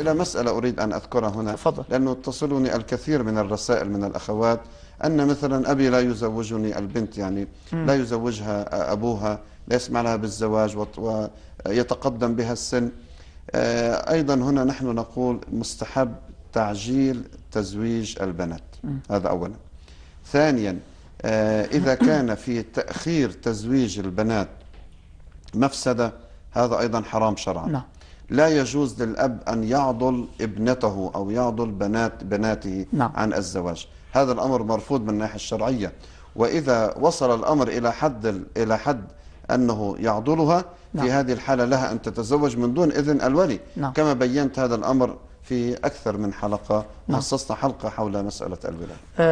إلى مسألة أريد أن أذكرها هنا فضل. لأنه تصلني الكثير من الرسائل من الأخوات أن مثلا أبي لا يزوجني البنت يعني م. لا يزوجها أبوها لا يسمع لها بالزواج ويتقدم بها السن آه، أيضا هنا نحن نقول مستحب تعجيل تزويج البنات م. هذا أولا ثانيا آه، إذا كان في تأخير تزويج البنات مفسدة هذا أيضا حرام شرعا نعم. لا يجوز للأب أن يعضل ابنته أو يعضل بنات بناته نعم. عن الزواج هذا الأمر مرفوض من الناحية الشرعية وإذا وصل الأمر إلى حد إلى حد أنه يعضلها نعم. في هذه الحالة لها أن تتزوج من دون إذن الولي نعم. كما بينت هذا الأمر في أكثر من حلقة نعم. خصصنا حلقة حول مسألة الولاية آه،